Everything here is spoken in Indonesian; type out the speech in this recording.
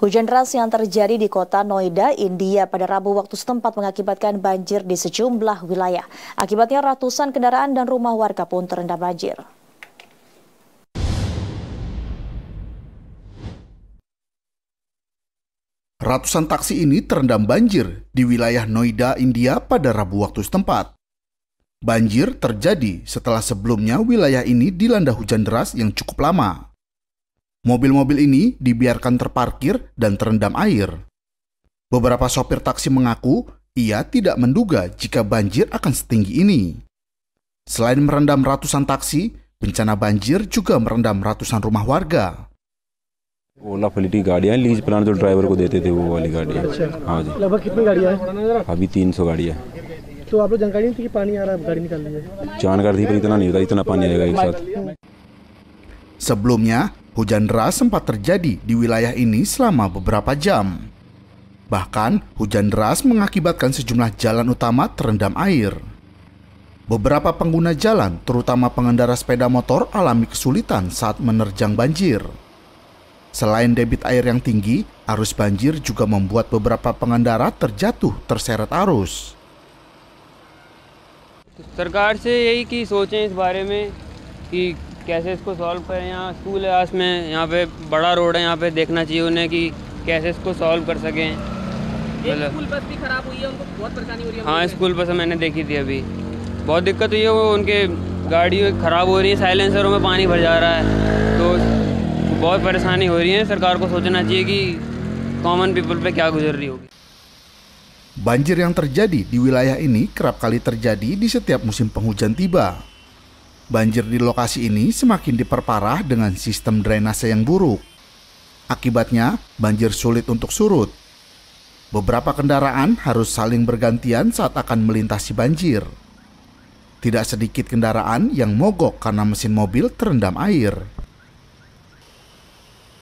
Hujan deras yang terjadi di kota Noida, India pada Rabu waktu setempat mengakibatkan banjir di sejumlah wilayah. Akibatnya ratusan kendaraan dan rumah warga pun terendam banjir. Ratusan taksi ini terendam banjir di wilayah Noida, India pada Rabu waktu setempat. Banjir terjadi setelah sebelumnya wilayah ini dilanda hujan deras yang cukup lama. Mobil-mobil ini dibiarkan terparkir dan terendam air. Beberapa sopir taksi mengaku ia tidak menduga jika banjir akan setinggi ini. Selain merendam ratusan taksi, bencana banjir juga merendam ratusan rumah warga. ओला फलिटी गाड़ियाँ lease plan driver को देते थे वो वाली गाड़ियाँ हाँ जी लगभग कितनी गाड़ियाँ हैं अभी तीन सौ गाड़ियाँ तो आप लोग Sebelumnya, Hujan deras sempat terjadi di wilayah ini selama beberapa jam. Bahkan, hujan deras mengakibatkan sejumlah jalan utama terendam air. Beberapa pengguna jalan, terutama pengendara sepeda motor, alami kesulitan saat menerjang banjir. Selain debit air yang tinggi, arus banjir juga membuat beberapa pengendara terjatuh terseret arus. Terkait sih, ini कि सोचें इस कैसे इसको सॉल्व करें यहाँ स्कूल है आस में यहाँ पे बड़ा रोड है यहाँ पे देखना चाहिए उन्हें कि कैसे इसको सॉल्व कर सकें मतलब स्कूल बस भी खराब हुई है उनको बहुत परेशानी हो रही है हाँ स्कूल बस मैंने देखी थी अभी बहुत दिक्कत हुई है वो उनके गाड़ी ख़राब हो रही है साइलेंसरों में पानी भर जा रहा है तो बहुत परेशानी हो रही है सरकार को सोचना चाहिए कि कॉमन पीपल पर क्या गुजर रही होगी Banjir yang terjadi di wilayah ini kerap kali terjadi di setiap musim penghujan tiba. Banjir di lokasi ini semakin diperparah dengan sistem drainase yang buruk. Akibatnya, banjir sulit untuk surut. Beberapa kendaraan harus saling bergantian saat akan melintasi banjir. Tidak sedikit kendaraan yang mogok karena mesin mobil terendam air.